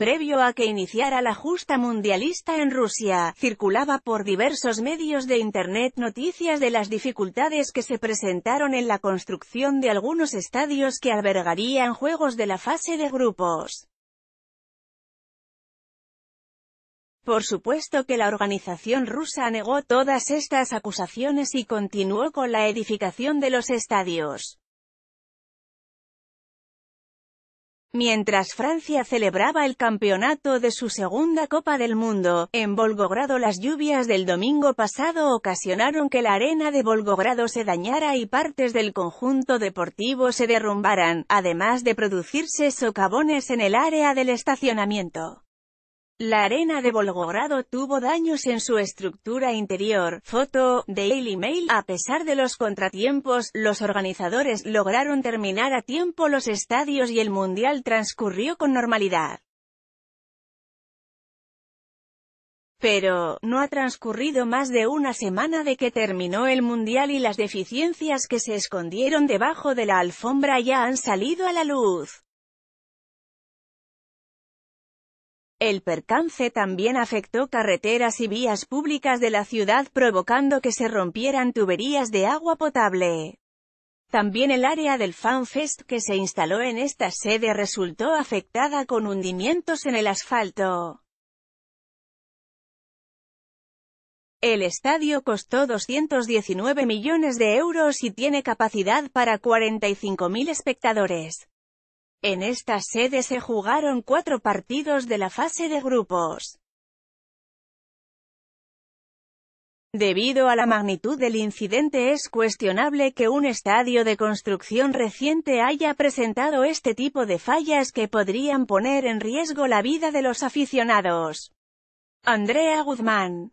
Previo a que iniciara la justa mundialista en Rusia, circulaba por diversos medios de Internet noticias de las dificultades que se presentaron en la construcción de algunos estadios que albergarían juegos de la fase de grupos. Por supuesto que la organización rusa negó todas estas acusaciones y continuó con la edificación de los estadios. Mientras Francia celebraba el campeonato de su segunda Copa del Mundo, en Volgogrado las lluvias del domingo pasado ocasionaron que la arena de Volgogrado se dañara y partes del conjunto deportivo se derrumbaran, además de producirse socavones en el área del estacionamiento. La arena de Volgogrado tuvo daños en su estructura interior. Foto, Daily Mail. A pesar de los contratiempos, los organizadores lograron terminar a tiempo los estadios y el Mundial transcurrió con normalidad. Pero, no ha transcurrido más de una semana de que terminó el Mundial y las deficiencias que se escondieron debajo de la alfombra ya han salido a la luz. El percance también afectó carreteras y vías públicas de la ciudad provocando que se rompieran tuberías de agua potable. También el área del FanFest que se instaló en esta sede resultó afectada con hundimientos en el asfalto. El estadio costó 219 millones de euros y tiene capacidad para 45.000 espectadores. En esta sede se jugaron cuatro partidos de la fase de grupos. Debido a la magnitud del incidente es cuestionable que un estadio de construcción reciente haya presentado este tipo de fallas que podrían poner en riesgo la vida de los aficionados. Andrea Guzmán